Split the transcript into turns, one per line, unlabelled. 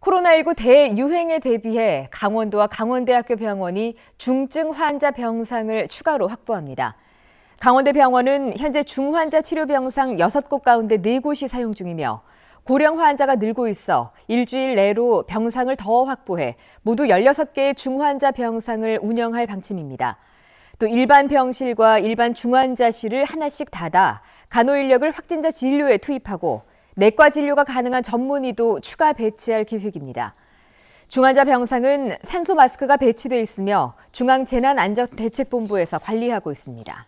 코로나19 대유행에 대비해 강원도와 강원대학교 병원이 중증 환자 병상을 추가로 확보합니다. 강원대 병원은 현재 중환자 치료 병상 6곳 가운데 4곳이 사용 중이며 고령 환자가 늘고 있어 일주일 내로 병상을 더 확보해 모두 16개의 중환자 병상을 운영할 방침입니다. 또 일반 병실과 일반 중환자실을 하나씩 닫아 간호 인력을 확진자 진료에 투입하고 내과 진료가 가능한 전문의도 추가 배치할 계획입니다. 중환자 병상은 산소 마스크가 배치돼 있으며 중앙재난안전대책본부에서 관리하고 있습니다.